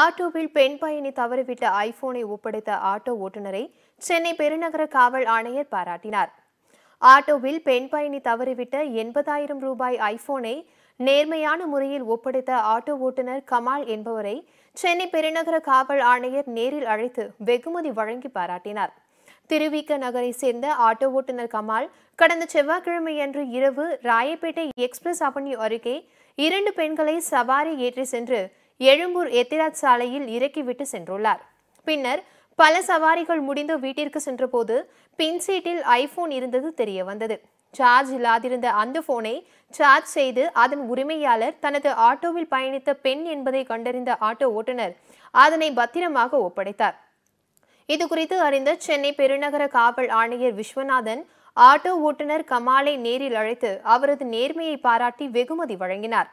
ஆட்டோவில் பெண் பயணி தவறிவிட்ட ஐபோனை ஒப்படைத்த ஆட்டோ ஓட்டுநரை சென்னை பெருநகர காவல் ஆணையர் பாராட்டினார் ஆட்டோவில் பெண் பயணி தவறிவிட்ட எண்பதாயிரம் ரூபாய் ஐபோனை நேர்மையான முறையில் ஒப்படைத்த ஆட்டோ ஓட்டுநர் கமால் என்பவரை சென்னை பெருநகர காவல் ஆணையர் நேரில் அழைத்து வெகுமதி வழங்கி பாராட்டினார் திருவிக்க நகரை சேர்ந்த ஆட்டோ ஓட்டுநர் கமால் கடந்த செவ்வாய்க்கிழமையன்று இரவு ராயப்பேட்டை எக்ஸ்பிரஸ் அவென்யூ அருகே இரண்டு பெண்களை சவாரி ஏற்றி சென்று எழும்பூர் எத்திராஜ் சாலையில் இறக்கிவிட்டு சென்றுள்ளார் பின்னர் பல சவாரிகள் முடிந்து வீட்டிற்கு சென்றபோது பின் சீட்டில் ஐபோன் இருந்தது தெரிய வந்தது சார்ஜ் இல்லாதிருந்த அந்த போனை சார்ஜ் செய்து அதன் உரிமையாளர் தனது ஆட்டோவில் பயணித்த பெண் என்பதை கண்டறிந்த ஆட்டோ ஓட்டுநர் அதனை பத்திரமாக ஒப்படைத்தார் இதுகுறித்து அறிந்த சென்னை பெருநகர காவல் ஆணையர் விஸ்வநாதன் ஆட்டோ ஓட்டுநர் கமாலை நேரில் அழைத்து அவரது நேர்மையை பாராட்டி வெகுமதி வழங்கினார்